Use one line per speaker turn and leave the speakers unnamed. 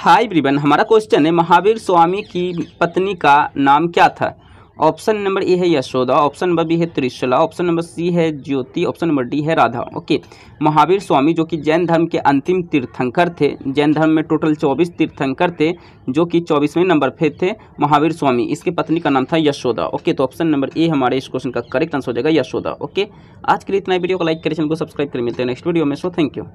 हाय ब्रिबन हमारा क्वेश्चन है महावीर स्वामी की पत्नी का नाम क्या था ऑप्शन नंबर ए है यशोदा ऑप्शन नंबर बी है त्रिशला ऑप्शन नंबर सी है ज्योति ऑप्शन नंबर डी है राधा ओके महावीर स्वामी जो कि जैन धर्म के अंतिम तीर्थंकर थे जैन धर्म में टोटल 24 तीर्थंकर थे जो कि 24वें नंबर पे थे महावीर स्वामी इसके पत्नी का नाम था यशोदा ओके तो ऑप्शन नंबर ए हमारे इस क्वेश्चन का करेक्ट आंसर हो जाएगा यशोदा ओके आज के लिए इतना वीडियो को लाइक करें चैनल को सब्सक्राइब करें मिलते हैं नेक्स्ट वीडियो में सो थैंक यू